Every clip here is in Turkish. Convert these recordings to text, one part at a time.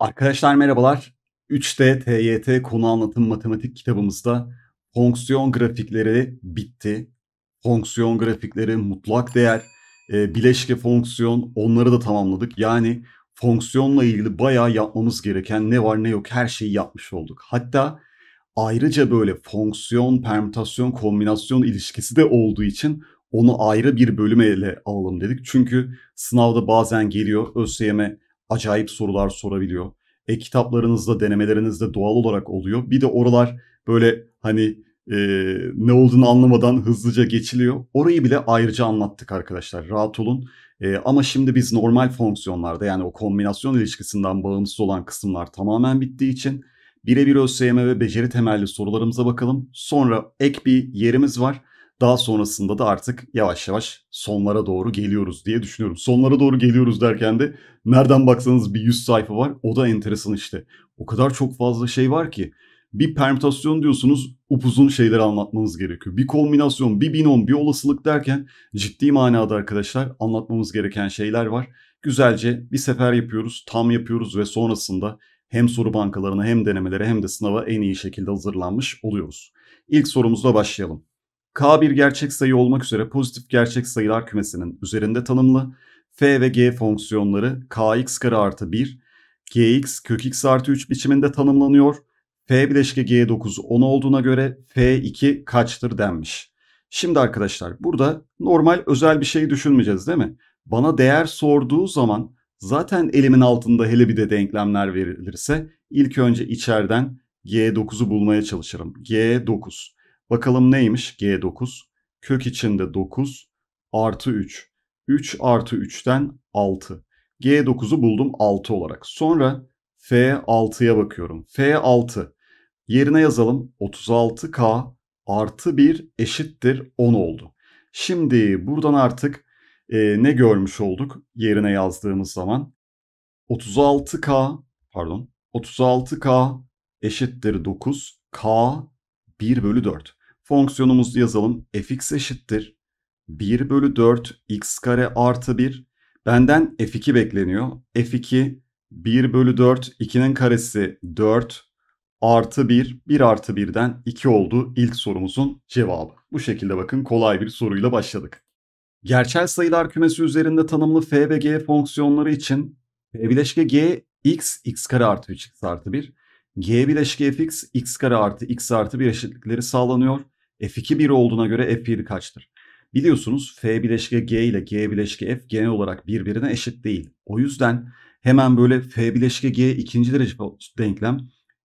Arkadaşlar merhabalar. 3D TYT konu anlatım matematik kitabımızda fonksiyon grafikleri bitti. Fonksiyon grafikleri, mutlak değer, e, bileşke fonksiyon onları da tamamladık. Yani fonksiyonla ilgili bayağı yapmamız gereken ne var ne yok her şeyi yapmış olduk. Hatta ayrıca böyle fonksiyon, permütasyon, kombinasyon ilişkisi de olduğu için onu ayrı bir bölüme ele alalım dedik. Çünkü sınavda bazen geliyor ÖSYM'e acayip sorular sorabiliyor. E kitaplarınızda, denemelerinizde doğal olarak oluyor. Bir de oralar böyle hani e, ne olduğunu anlamadan hızlıca geçiliyor. Orayı bile ayrıca anlattık arkadaşlar. Rahat olun. E, ama şimdi biz normal fonksiyonlarda yani o kombinasyon ilişkisinden bağımsız olan kısımlar tamamen bittiği için birebir ÖSYM ve beceri temelli sorularımıza bakalım. Sonra ek bir yerimiz var. Daha sonrasında da artık yavaş yavaş sonlara doğru geliyoruz diye düşünüyorum. Sonlara doğru geliyoruz derken de nereden baksanız bir 100 sayfa var. O da enteresan işte. O kadar çok fazla şey var ki. Bir permütasyon diyorsunuz upuzun şeyleri anlatmanız gerekiyor. Bir kombinasyon, bir binom, bir olasılık derken ciddi manada arkadaşlar anlatmamız gereken şeyler var. Güzelce bir sefer yapıyoruz, tam yapıyoruz ve sonrasında hem soru bankalarına hem denemelere hem de sınava en iyi şekilde hazırlanmış oluyoruz. İlk sorumuzla başlayalım. K bir gerçek sayı olmak üzere pozitif gerçek sayılar kümesinin üzerinde tanımlı. F ve G fonksiyonları kx kare artı 1, gx kök x artı 3 biçiminde tanımlanıyor. F bileşke G9 10 olduğuna göre F2 kaçtır denmiş. Şimdi arkadaşlar burada normal özel bir şey düşünmeyeceğiz değil mi? Bana değer sorduğu zaman zaten elimin altında hele bir de denklemler verilirse ilk önce içeriden G9'u bulmaya çalışırım. G9. Bakalım neymiş G9? Kök içinde 9 artı 3. 3 artı 3'ten 6. G9'u buldum 6 olarak. Sonra F6'ya bakıyorum. F6 yerine yazalım 36K artı 1 eşittir 10 oldu. Şimdi buradan artık e, ne görmüş olduk yerine yazdığımız zaman? 36K pardon 36K eşittir 9 K 1 bölü 4 fonksiyonumuzu yazalım. fx eşittir 1 bölü 4 x kare artı 1. Benden f2 bekleniyor. f2 1 bölü 4 2'nin karesi 4 artı 1 1 artı 1'den 2 oldu ilk sorumuzun cevabı. Bu şekilde bakın kolay bir soruyla başladık. Gerçel sayılar kümesi üzerinde tanımlı f ve g fonksiyonları için f bileşke g x x kare artı 3 x artı 1 g bileşke fx x kare artı x artı 1 eşitlikleri sağlanıyor. F2 1 olduğuna göre F1 kaçtır? Biliyorsunuz F bileşke G ile G bileşke F genel olarak birbirine eşit değil. O yüzden hemen böyle F bileşke G ikinci derece denklem,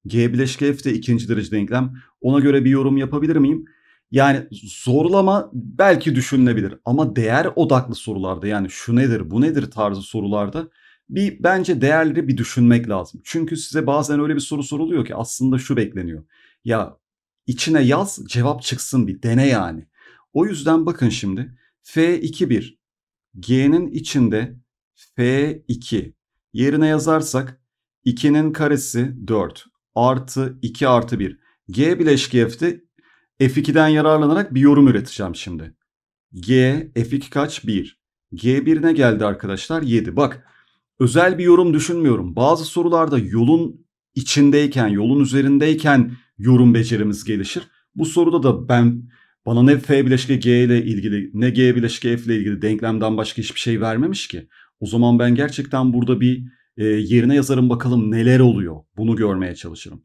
G bileşke F de ikinci derece denklem. Ona göre bir yorum yapabilir miyim? Yani zorlama belki düşünülebilir ama değer odaklı sorularda yani şu nedir bu nedir tarzı sorularda bir bence değerleri bir düşünmek lazım. Çünkü size bazen öyle bir soru soruluyor ki aslında şu bekleniyor. Ya İçine yaz cevap çıksın bir dene yani. O yüzden bakın şimdi F21 G'nin içinde F2 yerine yazarsak 2'nin karesi 4 artı 2 artı 1. G bileşki F'de F2'den yararlanarak bir yorum üreteceğim şimdi. G F2 kaç? 1. G1'ine geldi arkadaşlar 7. Bak özel bir yorum düşünmüyorum. Bazı sorularda yolun içindeyken, yolun üzerindeyken yorum becerimiz gelişir. Bu soruda da ben bana ne F bileşke G ile ilgili ne G bileşke F ile ilgili denklemden başka hiçbir şey vermemiş ki. O zaman ben gerçekten burada bir e, yerine yazarım bakalım neler oluyor. Bunu görmeye çalışırım.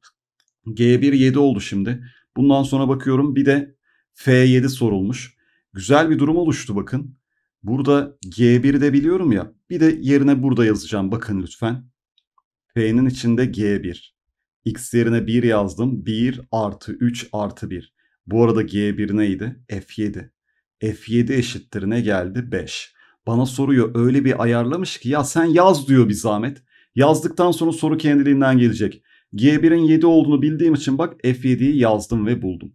G1 7 oldu şimdi. Bundan sonra bakıyorum bir de F7 sorulmuş. Güzel bir durum oluştu bakın. Burada G1'i de biliyorum ya. Bir de yerine burada yazacağım bakın lütfen. F'nin içinde G1 x yerine 1 yazdım. 1 artı 3 artı 1. Bu arada g1 neydi? f7. f7 eşittir ne geldi? 5. Bana soruyor öyle bir ayarlamış ki ya sen yaz diyor bir zahmet. Yazdıktan sonra soru kendiliğinden gelecek. G1'in 7 olduğunu bildiğim için bak F7'yi yazdım ve buldum.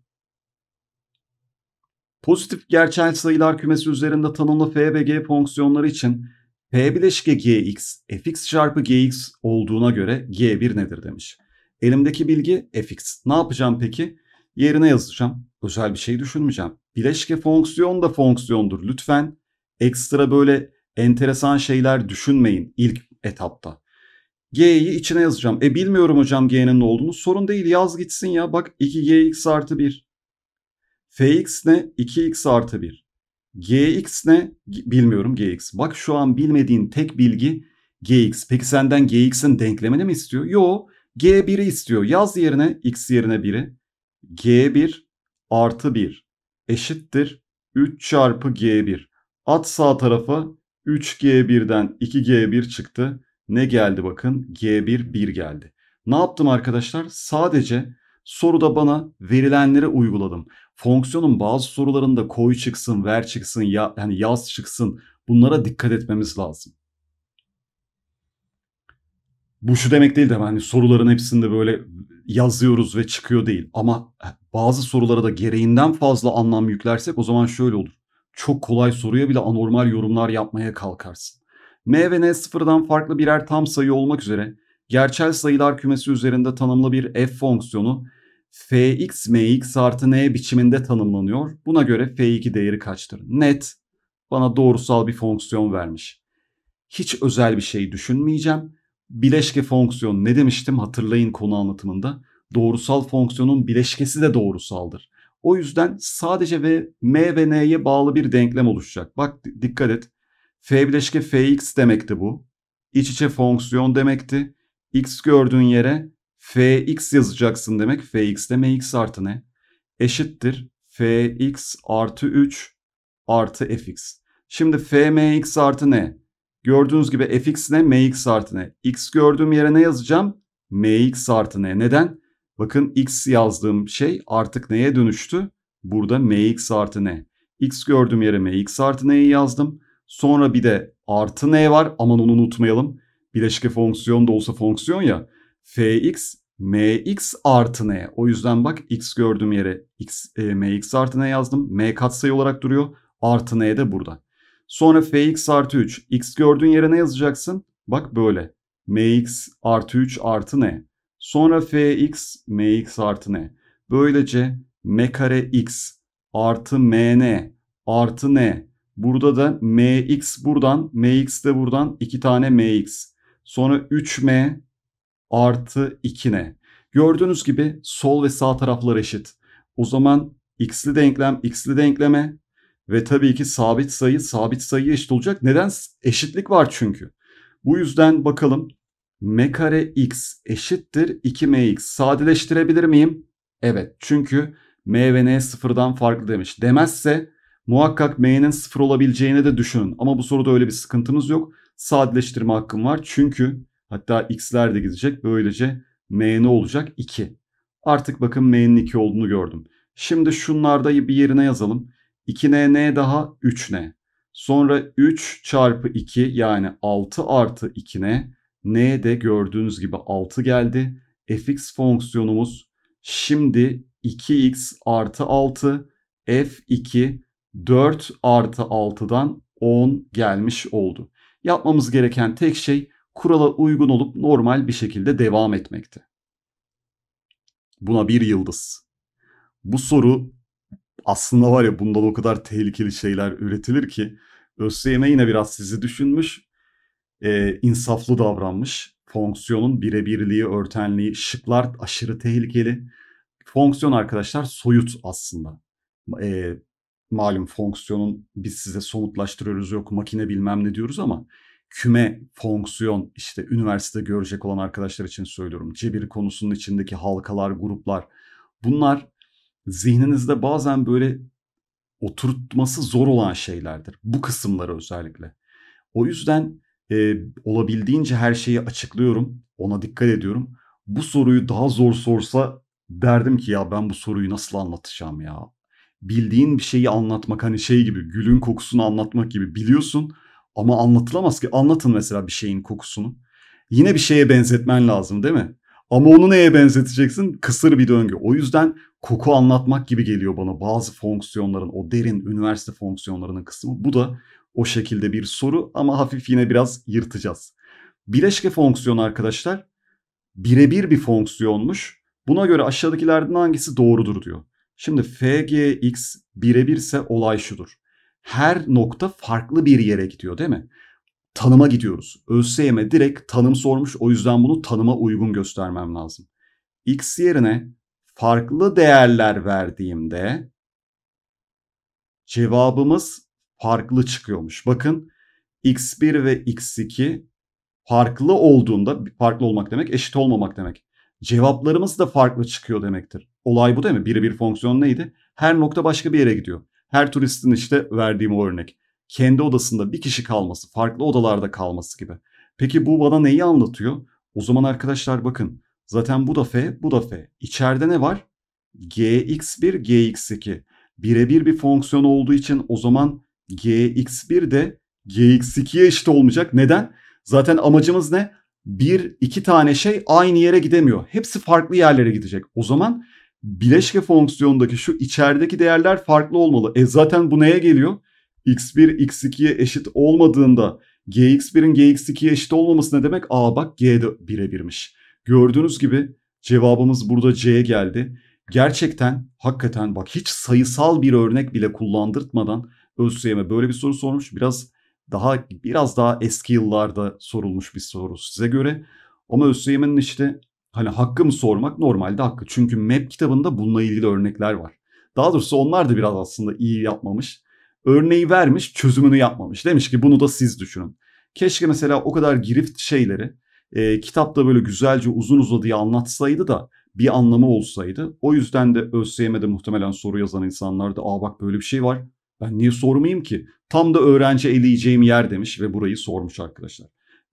Pozitif gerçel sayılar kümesi üzerinde tanımlı f ve g fonksiyonları için p bileşke gx, fx çarpı gx olduğuna göre g1 nedir demiş. Elimdeki bilgi fx. Ne yapacağım peki? Yerine yazacağım. Özel bir şey düşünmeyeceğim. Bileşke fonksiyon da fonksiyondur. Lütfen ekstra böyle enteresan şeyler düşünmeyin ilk etapta. G'yi içine yazacağım. E bilmiyorum hocam G'nin ne olduğunu. Sorun değil yaz gitsin ya. Bak 2GX artı 1. Fx ne? 2X artı 1. Gx ne? Bilmiyorum Gx. Bak şu an bilmediğin tek bilgi Gx. Peki senden Gx'in denklemini mi istiyor? Yo. G1'i istiyor. Yaz yerine x yerine 1'i. G1 artı 1 eşittir 3 çarpı G1. At sağ tarafa 3G1'den 2G1 çıktı. Ne geldi bakın? G1 1 geldi. Ne yaptım arkadaşlar? Sadece soruda bana verilenleri uyguladım. Fonksiyonun bazı sorularında koy çıksın, ver çıksın, ya, yani yaz çıksın. Bunlara dikkat etmemiz lazım bu şu demek değil de hani soruların hepsinde böyle yazıyoruz ve çıkıyor değil. Ama bazı sorulara da gereğinden fazla anlam yüklersek o zaman şöyle olur. Çok kolay soruya bile anormal yorumlar yapmaya kalkarsın. M ve N sıfırdan farklı birer tam sayı olmak üzere gerçel sayılar kümesi üzerinde tanımlı bir f fonksiyonu fx mx artı n biçiminde tanımlanıyor. Buna göre f2 değeri kaçtır? Net bana doğrusal bir fonksiyon vermiş. Hiç özel bir şey düşünmeyeceğim bileşke fonksiyon ne demiştim hatırlayın konu anlatımında. Doğrusal fonksiyonun bileşkesi de doğrusaldır. O yüzden sadece ve m ve n'ye bağlı bir denklem oluşacak. Bak dikkat et. f bileşke fx demekti bu. İç içe fonksiyon demekti. x gördüğün yere fx yazacaksın demek. fx de mx artı ne? Eşittir fx artı 3 artı fx. Şimdi fmx artı ne? Gördüğünüz gibi fx ne? mx artı ne? x gördüğüm yere ne yazacağım? mx artı ne? Neden? Bakın x yazdığım şey artık neye dönüştü? Burada mx artı ne? x gördüğüm yere mx artı ne'yi yazdım. Sonra bir de artı ne var? Aman onu unutmayalım. Bileşke fonksiyon da olsa fonksiyon ya. fx mx artı ne? O yüzden bak x gördüğüm yere x, e, mx artı ne yazdım. m katsayı olarak duruyor. Artı ne de burada. Sonra fx artı 3. x gördüğün yere ne yazacaksın? Bak böyle. mx artı 3 artı ne? Sonra fx mx artı ne? Böylece m kare x artı mn artı ne? Burada da mx buradan, mx de buradan 2 tane mx. Sonra 3m artı 2 ne? Gördüğünüz gibi sol ve sağ taraflar eşit. O zaman x'li denklem x'li denkleme, ve tabii ki sabit sayı sabit sayı eşit olacak. Neden? Eşitlik var çünkü. Bu yüzden bakalım m kare x eşittir 2mx. Sadeleştirebilir miyim? Evet çünkü m ve n sıfırdan farklı demiş. Demezse muhakkak m'nin sıfır olabileceğini de düşünün. Ama bu soruda öyle bir sıkıntımız yok. Sadeleştirme hakkım var. Çünkü hatta x'ler de gidecek. Böylece m ne olacak? 2. Artık bakın m'nin 2 olduğunu gördüm. Şimdi şunlarda bir yerine yazalım. 2nn daha 3n. Sonra 3 çarpı 2 yani 6 artı 2n. n de gördüğünüz gibi 6 geldi. fx fonksiyonumuz şimdi 2x artı 6 f2 4 artı 6'dan 10 gelmiş oldu. Yapmamız gereken tek şey kurala uygun olup normal bir şekilde devam etmekti. Buna bir yıldız. Bu soru aslında var ya bundan o kadar tehlikeli şeyler üretilir ki ÖSYM yine biraz sizi düşünmüş, e, insaflı davranmış. Fonksiyonun birebirliği, örtenliği, şıklar aşırı tehlikeli. Fonksiyon arkadaşlar soyut aslında. E, malum fonksiyonun biz size somutlaştırıyoruz yok makine bilmem ne diyoruz ama küme fonksiyon işte üniversite görecek olan arkadaşlar için söylüyorum. Cebir konusunun içindeki halkalar, gruplar bunlar zihninizde bazen böyle oturtması zor olan şeylerdir. Bu kısımları özellikle. O yüzden e, olabildiğince her şeyi açıklıyorum. Ona dikkat ediyorum. Bu soruyu daha zor sorsa derdim ki ya ben bu soruyu nasıl anlatacağım ya. Bildiğin bir şeyi anlatmak hani şey gibi gülün kokusunu anlatmak gibi biliyorsun ama anlatılamaz ki. Anlatın mesela bir şeyin kokusunu. Yine bir şeye benzetmen lazım değil mi? Ama onu neye benzeteceksin? Kısır bir döngü. O yüzden koku anlatmak gibi geliyor bana bazı fonksiyonların o derin üniversite fonksiyonlarının kısmı. Bu da o şekilde bir soru ama hafif yine biraz yırtacağız. Bileşke fonksiyonu arkadaşlar birebir bir fonksiyonmuş. Buna göre aşağıdakilerden hangisi doğrudur diyor. Şimdi fgx birebir ise olay şudur. Her nokta farklı bir yere gidiyor değil mi? Tanıma gidiyoruz. ÖSYM direkt tanım sormuş o yüzden bunu tanıma uygun göstermem lazım. X yerine farklı değerler verdiğimde cevabımız farklı çıkıyormuş. Bakın x1 ve x2 farklı olduğunda farklı olmak demek eşit olmamak demek. Cevaplarımız da farklı çıkıyor demektir. Olay bu değil mi? Biri bir fonksiyon neydi? Her nokta başka bir yere gidiyor. Her turistin işte verdiğim o örnek. Kendi odasında bir kişi kalması, farklı odalarda kalması gibi. Peki bu bana neyi anlatıyor? O zaman arkadaşlar bakın Zaten bu da f, bu da f. İçeride ne var? gx1, gx2. Birebir bir fonksiyon olduğu için o zaman gx1 de gx2'ye eşit olmayacak. Neden? Zaten amacımız ne? Bir, iki tane şey aynı yere gidemiyor. Hepsi farklı yerlere gidecek. O zaman bileşke fonksiyondaki şu içerideki değerler farklı olmalı. E zaten bu neye geliyor? x1 x2'ye eşit olmadığında gx1'in gx2'ye eşit olmaması ne demek? Aa bak g de birebirmiş. Gördüğünüz gibi cevabımız burada C'ye geldi. Gerçekten hakikaten bak hiç sayısal bir örnek bile kullandırtmadan ÖSYM böyle bir soru sormuş. Biraz daha biraz daha eski yıllarda sorulmuş bir soru size göre. Ama ÖSYM'nin işte hani hakkı mı sormak normalde hakkı. Çünkü MEP kitabında bununla ilgili örnekler var. Daha doğrusu onlar da biraz aslında iyi yapmamış. Örneği vermiş, çözümünü yapmamış. Demiş ki bunu da siz düşünün. Keşke mesela o kadar girift şeyleri e, kitapta böyle güzelce uzun uzadıya anlatsaydı da bir anlamı olsaydı. O yüzden de ÖSYM'de muhtemelen soru yazan insanlar da aa bak böyle bir şey var ben niye sormayayım ki? Tam da öğrenci eleyeceğim yer demiş ve burayı sormuş arkadaşlar.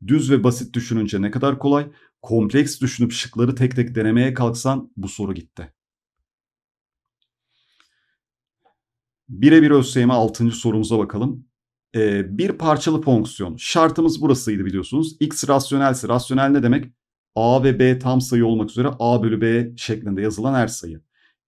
Düz ve basit düşününce ne kadar kolay, kompleks düşünüp şıkları tek tek denemeye kalksan bu soru gitti. Birebir ÖSYM 6. sorumuza bakalım e, bir parçalı fonksiyon. Şartımız burasıydı biliyorsunuz. X rasyonelse, rasyonel ne demek? A ve B tam sayı olmak üzere A bölü B şeklinde yazılan her sayı.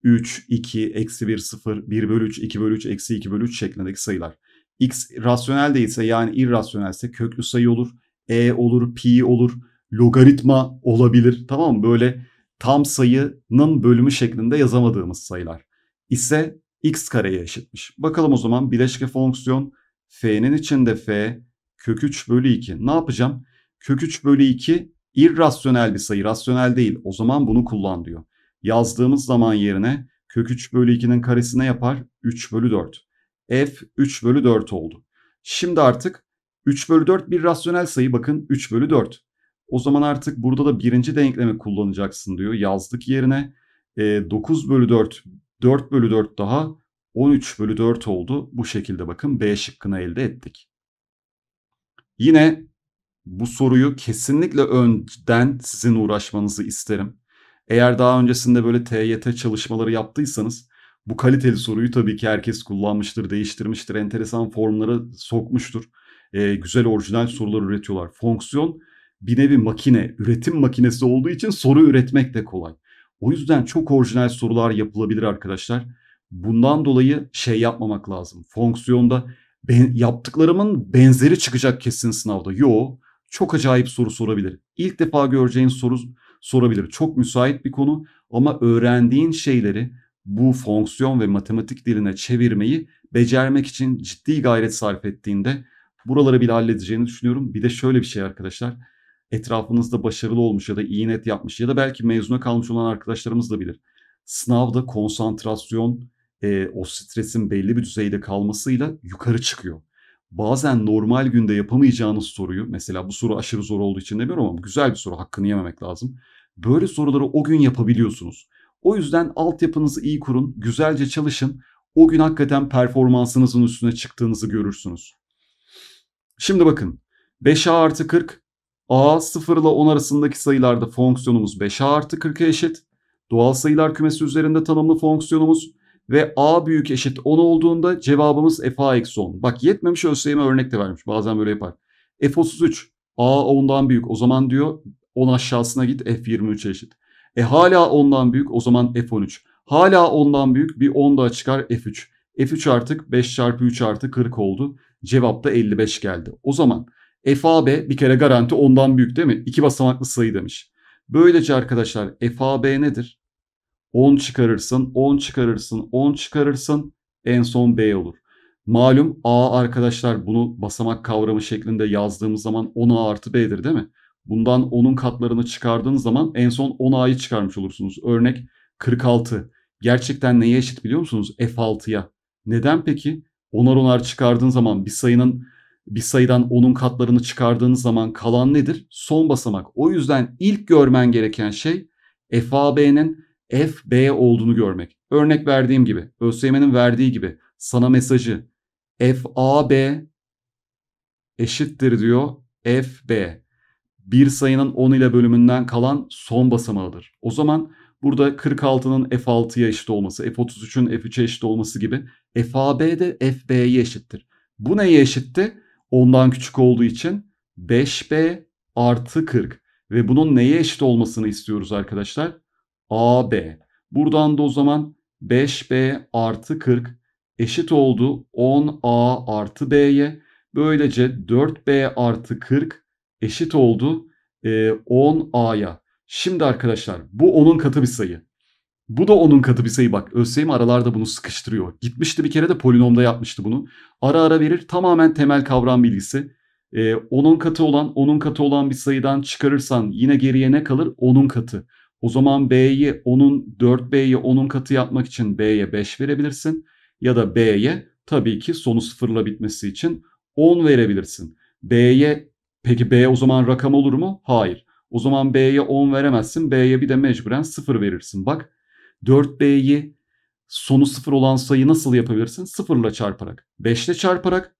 3, 2, eksi 1, 0, 1 bölü 3, 2 bölü 3, eksi 2 bölü 3 şeklindeki sayılar. X rasyonel değilse yani irrasyonelse köklü sayı olur. E olur, pi olur, logaritma olabilir. Tamam mı? Böyle tam sayının bölümü şeklinde yazamadığımız sayılar ise x kareye eşitmiş. Bakalım o zaman bileşke fonksiyon F'nin içinde F kök 3 bölü 2. Ne yapacağım? Kök 3 bölü 2 irrasyonel bir sayı. Rasyonel değil. O zaman bunu kullan diyor. Yazdığımız zaman yerine kök 3 bölü 2'nin karesi ne yapar? 3 bölü 4. F 3 bölü 4 oldu. Şimdi artık 3 bölü 4 bir rasyonel sayı bakın 3 bölü 4. O zaman artık burada da birinci denklemi kullanacaksın diyor. Yazdık yerine e, 9 bölü 4 4 bölü 4 daha 13 bölü 4 oldu. Bu şekilde bakın B şıkkını elde ettik. Yine bu soruyu kesinlikle önden sizin uğraşmanızı isterim. Eğer daha öncesinde böyle TYT çalışmaları yaptıysanız bu kaliteli soruyu tabii ki herkes kullanmıştır, değiştirmiştir, enteresan formlara sokmuştur. Ee, güzel orijinal sorular üretiyorlar. Fonksiyon bir nevi makine, üretim makinesi olduğu için soru üretmek de kolay. O yüzden çok orijinal sorular yapılabilir arkadaşlar. Bundan dolayı şey yapmamak lazım. Fonksiyonda ben, yaptıklarımın benzeri çıkacak kesin sınavda. Yo, çok acayip soru sorabilir. İlk defa göreceğin soru sorabilir. Çok müsait bir konu ama öğrendiğin şeyleri bu fonksiyon ve matematik diline çevirmeyi becermek için ciddi gayret sarf ettiğinde buraları bile halledeceğini düşünüyorum. Bir de şöyle bir şey arkadaşlar. Etrafınızda başarılı olmuş ya da iyi net yapmış ya da belki mezuna kalmış olan arkadaşlarımız da bilir. Sınavda konsantrasyon e, o stresin belli bir düzeyde kalmasıyla yukarı çıkıyor. Bazen normal günde yapamayacağınız soruyu mesela bu soru aşırı zor olduğu için demiyorum ama güzel bir soru hakkını yememek lazım. Böyle soruları o gün yapabiliyorsunuz. O yüzden altyapınızı iyi kurun, güzelce çalışın. O gün hakikaten performansınızın üstüne çıktığınızı görürsünüz. Şimdi bakın 5A artı 40 A 0 ile 10 arasındaki sayılarda fonksiyonumuz 5A artı 40'a eşit. Doğal sayılar kümesi üzerinde tanımlı fonksiyonumuz ve a büyük eşit 10 olduğunda cevabımız f a eksi 10. Bak yetmemiş ÖSYM'e örnek de vermiş. Bazen böyle yapar. f33 a 10'dan büyük o zaman diyor 10 aşağısına git f23 eşit. E hala 10'dan büyük o zaman f13. Hala 10'dan büyük bir 10 daha çıkar f3. f3 artık 5 çarpı 3 artı 40 oldu. Cevap da 55 geldi. O zaman FAB bir kere garanti 10'dan büyük değil mi? İki basamaklı sayı demiş. Böylece arkadaşlar FAB nedir? 10 çıkarırsın, 10 çıkarırsın, 10 çıkarırsın. En son B olur. Malum A arkadaşlar bunu basamak kavramı şeklinde yazdığımız zaman 10A artı B'dir değil mi? Bundan 10'un katlarını çıkardığınız zaman en son 10A'yı çıkarmış olursunuz. Örnek 46. Gerçekten neye eşit biliyor musunuz? F6'ya. Neden peki? 10'ar 10'ar çıkardığın zaman bir sayının bir sayıdan 10'un katlarını çıkardığınız zaman kalan nedir? Son basamak. O yüzden ilk görmen gereken şey FAB'nin F, B olduğunu görmek. Örnek verdiğim gibi, ÖSYM'nin verdiği gibi sana mesajı F, A, B eşittir diyor F, B. Bir sayının 10 ile bölümünden kalan son basamağıdır. O zaman burada 46'nın F6'ya eşit olması, F33'ün F3'e eşit olması gibi F A B de F B'ye eşittir. Bu neye eşitti? Ondan küçük olduğu için 5B artı 40 ve bunun neye eşit olmasını istiyoruz arkadaşlar? AB. Buradan da o zaman 5B artı 40 eşit oldu 10A artı B'ye. Böylece 4B artı 40 eşit oldu 10A'ya. E, Şimdi arkadaşlar bu 10'un katı bir sayı. Bu da 10'un katı bir sayı bak. ÖSYM aralarda bunu sıkıştırıyor. Gitmişti bir kere de polinomda yapmıştı bunu. Ara ara verir tamamen temel kavram bilgisi. Ee, 10'un katı olan 10'un katı olan bir sayıdan çıkarırsan yine geriye ne kalır? 10'un katı. O zaman B'yi onun 4B'yi onun katı yapmak için B'ye 5 verebilirsin. Ya da B'ye tabii ki sonu sıfırla bitmesi için 10 verebilirsin. B'ye peki B o zaman rakam olur mu? Hayır. O zaman B'ye 10 veremezsin. B'ye bir de mecburen 0 verirsin. Bak 4B'yi sonu 0 olan sayı nasıl yapabilirsin? 0 ile çarparak. 5 ile çarparak.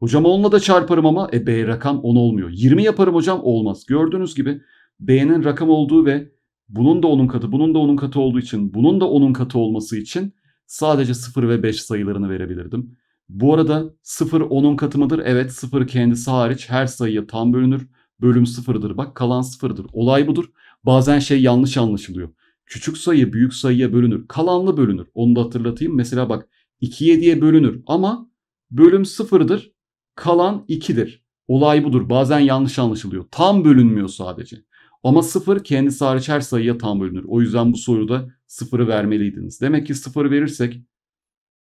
Hocam 10 da çarparım ama e, B rakam 10 olmuyor. 20 yaparım hocam olmaz. Gördüğünüz gibi B'nin rakam olduğu ve bunun da onun katı, bunun da onun katı olduğu için, bunun da onun katı olması için sadece 0 ve 5 sayılarını verebilirdim. Bu arada 0 onun katı mıdır? Evet 0 kendisi hariç her sayıya tam bölünür. Bölüm 0'dır bak kalan 0'dır. Olay budur. Bazen şey yanlış anlaşılıyor. Küçük sayı büyük sayıya bölünür. Kalanlı bölünür. Onu da hatırlatayım. Mesela bak 2 7'ye bölünür ama bölüm 0'dır. Kalan 2'dir. Olay budur. Bazen yanlış anlaşılıyor. Tam bölünmüyor sadece. Ama 0 kendisi hariç her sayıya tam bölünür. O yüzden bu soruda 0'ı vermeliydiniz. Demek ki 0 verirsek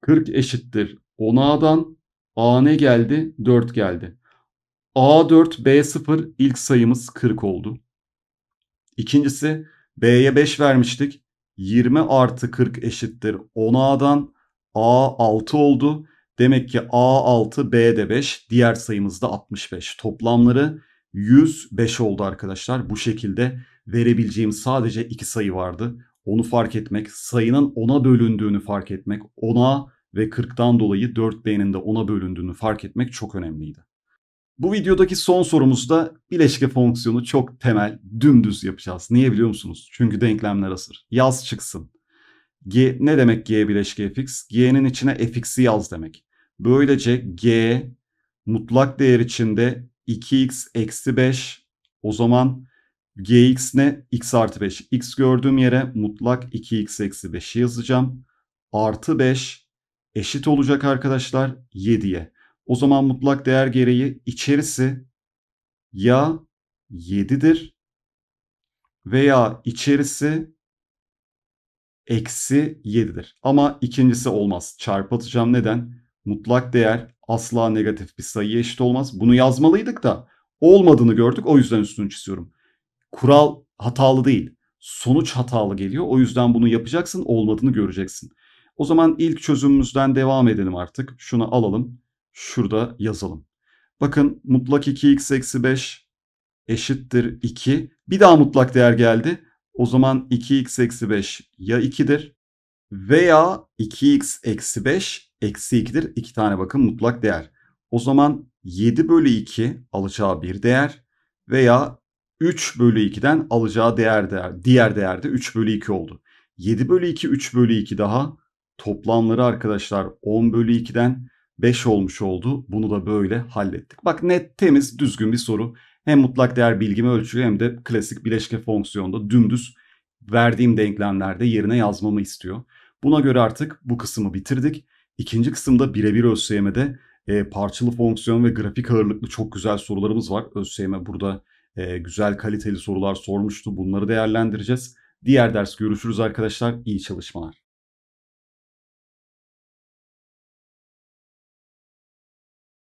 40 eşittir 10A'dan A ne geldi? 4 geldi. A4 B0 ilk sayımız 40 oldu. İkincisi B'ye 5 vermiştik. 20 artı 40 eşittir 10 A'dan A 6 oldu. Demek ki A 6 B de 5 diğer sayımız da 65. Toplamları 105 oldu arkadaşlar. Bu şekilde verebileceğim sadece iki sayı vardı. Onu fark etmek, sayının 10'a bölündüğünü fark etmek, 10'a ve 40'tan dolayı 4B'nin de 10'a bölündüğünü fark etmek çok önemliydi. Bu videodaki son sorumuzda bileşke fonksiyonu çok temel, dümdüz yapacağız. Niye biliyor musunuz? Çünkü denklemler asır. Yaz çıksın. G ne demek G bileşke fx? G'nin içine fx'i yaz demek. Böylece G mutlak değer içinde 2x eksi 5 o zaman gx ne? x artı 5. x gördüğüm yere mutlak 2x eksi 5'i yazacağım. Artı 5 eşit olacak arkadaşlar 7'ye. O zaman mutlak değer gereği içerisi ya 7'dir veya içerisi eksi 7'dir. Ama ikincisi olmaz. Çarpatacağım. neden? Mutlak değer asla negatif bir sayıya eşit olmaz. Bunu yazmalıydık da olmadığını gördük o yüzden üstünü çiziyorum. Kural hatalı değil. Sonuç hatalı geliyor. O yüzden bunu yapacaksın olmadığını göreceksin. O zaman ilk çözümümüzden devam edelim artık. Şunu alalım. Şurada yazalım. Bakın mutlak 2x eksi 5 eşittir 2. Bir daha mutlak değer geldi. O zaman 2x eksi 5 ya 2'dir veya 2x eksi 5 eksi 2'dir. 2 tane bakın mutlak değer. O zaman 7 bölü 2 alacağı bir değer veya 3 bölü 2'den alacağı değer, değer diğer değerde 3 bölü 2 oldu. 7 bölü 2 3 bölü 2 daha toplamları arkadaşlar 10 bölü 2'den 5 olmuş oldu. Bunu da böyle hallettik. Bak net temiz düzgün bir soru. Hem mutlak değer bilgimi ölçüyor hem de klasik bileşke fonksiyonda dümdüz verdiğim denklemlerde yerine yazmamı istiyor. Buna göre artık bu kısmı bitirdik. İkinci kısımda birebir ÖSYM'de e, parçalı fonksiyon ve grafik ağırlıklı çok güzel sorularımız var. ÖSYM burada e, güzel kaliteli sorular sormuştu. Bunları değerlendireceğiz. Diğer ders görüşürüz arkadaşlar. İyi çalışmalar.